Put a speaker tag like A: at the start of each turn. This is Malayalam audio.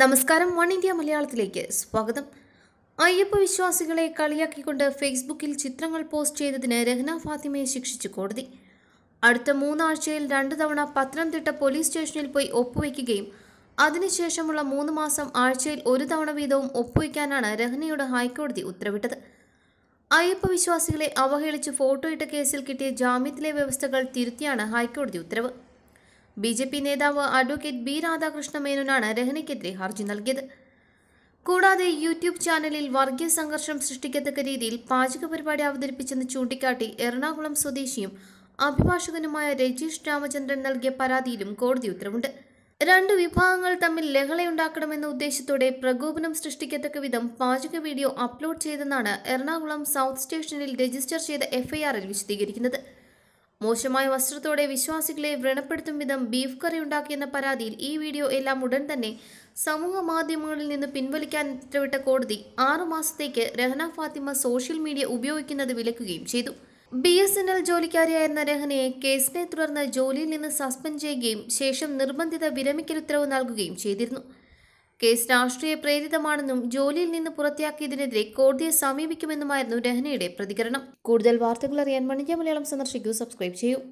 A: നമസ്കാരം വൺ ഇന്ത്യ മലയാളത്തിലേക്ക് സ്വാഗതം അയ്യപ്പ വിശ്വാസികളെ കളിയാക്കിക്കൊണ്ട് ഫേസ്ബുക്കിൽ ചിത്രങ്ങൾ പോസ്റ്റ് ചെയ്തതിന് രഹ്ന ഫാത്തിമയെ ശിക്ഷിച്ചു കോടതി അടുത്ത മൂന്നാഴ്ചയിൽ രണ്ട് തവണ പത്തനംതിട്ട പോലീസ് സ്റ്റേഷനിൽ പോയി ഒപ്പുവയ്ക്കുകയും അതിനുശേഷമുള്ള മൂന്ന് മാസം ആഴ്ചയിൽ ഒരു തവണ വീതവും ഒപ്പുവയ്ക്കാനാണ് രഹ്നയുടെ ഹൈക്കോടതി ഉത്തരവിട്ടത് അയ്യപ്പ വിശ്വാസികളെ അവഹേളിച്ച് ഫോട്ടോയിട്ട കേസിൽ കിട്ടിയ ജാമ്യത്തിലെ വ്യവസ്ഥകൾ തിരുത്തിയാണ് ഹൈക്കോടതി ഉത്തരവ് ബി ജെ പി നേതാവ് അഡ്വക്കേറ്റ് ബി രാധാകൃഷ്ണ മേനോനാണ് രഹ്നയ്ക്കെതിരെ ഹർജി നൽകിയത് കൂടാതെ യൂട്യൂബ് ചാനലിൽ വർഗീയ സംഘർഷം സൃഷ്ടിക്കത്തക്ക രീതിയിൽ പാചക പരിപാടി അവതരിപ്പിച്ചെന്ന് ചൂണ്ടിക്കാട്ടി എറണാകുളം സ്വദേശിയും അഭിഭാഷകനുമായ രജീഷ് രാമചന്ദ്രൻ നൽകിയ പരാതിയിലും കോടതി ഉത്തരവുണ്ട് രണ്ട് വിഭാഗങ്ങൾ തമ്മിൽ ലഹളയുണ്ടാക്കണമെന്ന ഉദ്ദേശത്തോടെ പ്രകോപനം സൃഷ്ടിക്കത്തക്ക വിധം പാചക വീഡിയോ അപ്ലോഡ് ചെയ്തെന്നാണ് എറണാകുളം സൗത്ത് സ്റ്റേഷനിൽ രജിസ്റ്റർ ചെയ്ത എഫ്ഐആറിൽ വിശദീകരിക്കുന്നത് മോശമായ വസ്ത്രത്തോടെ വിശ്വാസികളെ വ്രണപ്പെടുത്തും വിധം ബീഫ് കറി ഉണ്ടാക്കിയെന്ന പരാതിയിൽ ഈ വീഡിയോ എല്ലാം ഉടൻ തന്നെ സമൂഹ മാധ്യമങ്ങളിൽ നിന്ന് പിൻവലിക്കാൻ ഉത്തരവിട്ട കോടതി ആറുമാസത്തേക്ക് രഹന ഫാത്തിമ സോഷ്യൽ മീഡിയ ഉപയോഗിക്കുന്നത് വിലക്കുകയും ചെയ്തു ബി എസ് എൻ എൽ ജോലിക്കാരിയായിരുന്ന രഹനയെ കേസിനെ തുടർന്ന് ജോലിയിൽ നിന്ന് സസ്പെൻഡ് ചെയ്യുകയും ശേഷം നിർബന്ധിത വിരമിക്കൽ ഉത്തരവ് നൽകുകയും ചെയ്തിരുന്നു കേസ് രാഷ്ട്രീയ പ്രേരിതമാണെന്നും ജോലിയിൽ നിന്ന് പുറത്തിയാക്കിയതിനെതിരെ കോടതിയെ സമീപിക്കുമെന്നുമായിരുന്നു രഹനയുടെ പ്രതികരണം കൂടുതൽ വാർത്തകൾ അറിയാൻ മണിക്ക മലയാളം സന്ദർശിക്കൂ സബ്സ്ക്രൈബ് ചെയ്യൂ